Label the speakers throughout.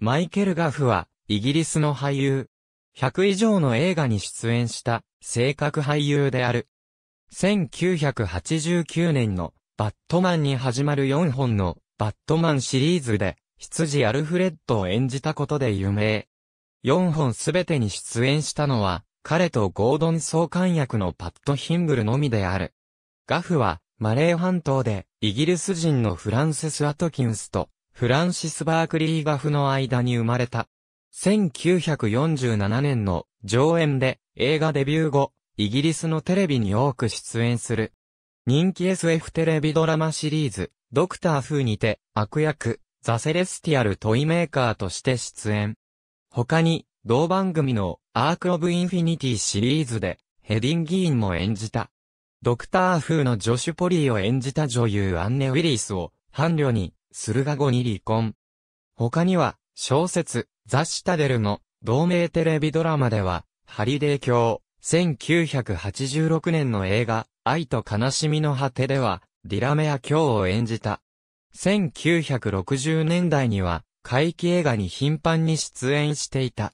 Speaker 1: マイケル・ガフは、イギリスの俳優。100以上の映画に出演した、性格俳優である。1989年の、バットマンに始まる4本の、バットマンシリーズで、羊アルフレッドを演じたことで有名。4本すべてに出演したのは、彼とゴードン総監役のパット・ヒンブルのみである。ガフは、マレー半島で、イギリス人のフランセス・アトキンスと、フランシス・バークリーガフの間に生まれた。1947年の上演で映画デビュー後、イギリスのテレビに多く出演する。人気 SF テレビドラマシリーズ、ドクター風にて悪役、ザ・セレスティアル・トイメーカーとして出演。他に、同番組のアーク・オブ・インフィニティシリーズで、ヘディン・議員も演じた。ドクター風のジョシュ・ポリーを演じた女優アンネ・ウィリスを、伴侶にするが後に離婚。他には、小説、雑誌タデルの同名テレビドラマでは、ハリデー教、1986年の映画、愛と悲しみの果てでは、ディラメア教を演じた。1960年代には、怪奇映画に頻繁に出演していた。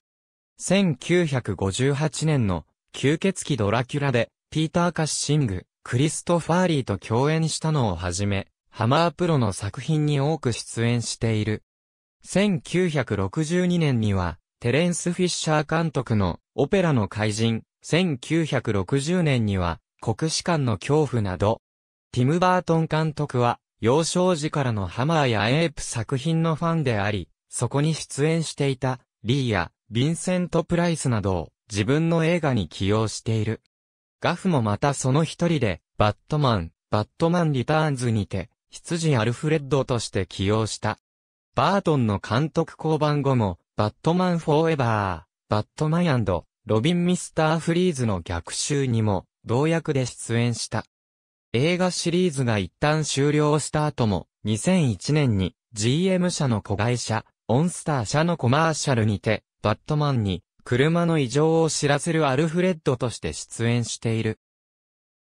Speaker 1: 1958年の、吸血鬼ドラキュラで、ピーター・カッシング、クリストファーリーと共演したのをはじめ、ハマープロの作品に多く出演している。1962年には、テレンス・フィッシャー監督のオペラの怪人、1960年には、国士官の恐怖など、ティム・バートン監督は、幼少時からのハマーやエープ作品のファンであり、そこに出演していた、リーや、ヴィンセント・プライスなどを自分の映画に起用している。ガフもまたその一人で、バットマン、バットマン・リターンズにて、羊アルフレッドとして起用した。バートンの監督降板後も、バットマンフォーエバー、バットマンロビン・ミスター・フリーズの逆襲にも、同役で出演した。映画シリーズが一旦終了した後も、2001年に GM 社の子会社、オンスター社のコマーシャルにて、バットマンに車の異常を知らせるアルフレッドとして出演している。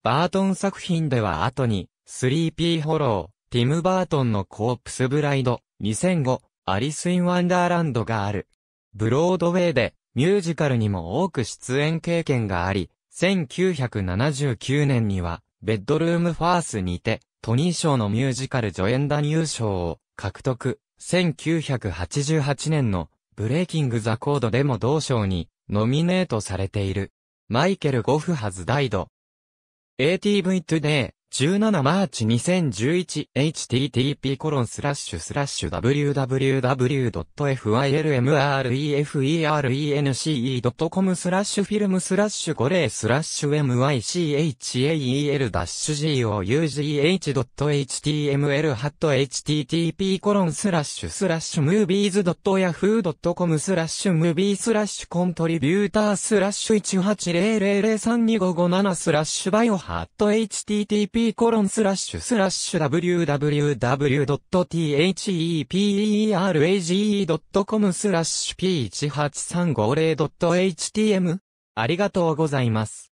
Speaker 1: バートン作品では後に、スリーピーホロー、ティム・バートンのコープスブライド、2005、アリス・イン・ワンダーランドがある。ブロードウェイで、ミュージカルにも多く出演経験があり、1979年には、ベッドルームファースにて、トニー賞のミュージカル助演男優賞を獲得。1988年の、ブレイキング・ザ・コードでも同賞に、ノミネートされている。マイケル・ゴフハズ・ダイド。ATV トゥデイ、17マーチ 2011http コロンスラッシュスラッシュ w w w f i l m r e f e r E n c e c o m スラッシュフィルムスラッシュ50スラッシュ mychael-gough.html ハット http コロンスラッシュスラッシュ movies.yahoo.com スラッシュ movie スラッシュコントリビュータースラッシュ1 8 0 0 0 3 2 5 5 7スラッシュバイオハット http コロンスラッシュスラッシュ www.theperage.com スラッシュ p18350.htm ありがとうございます。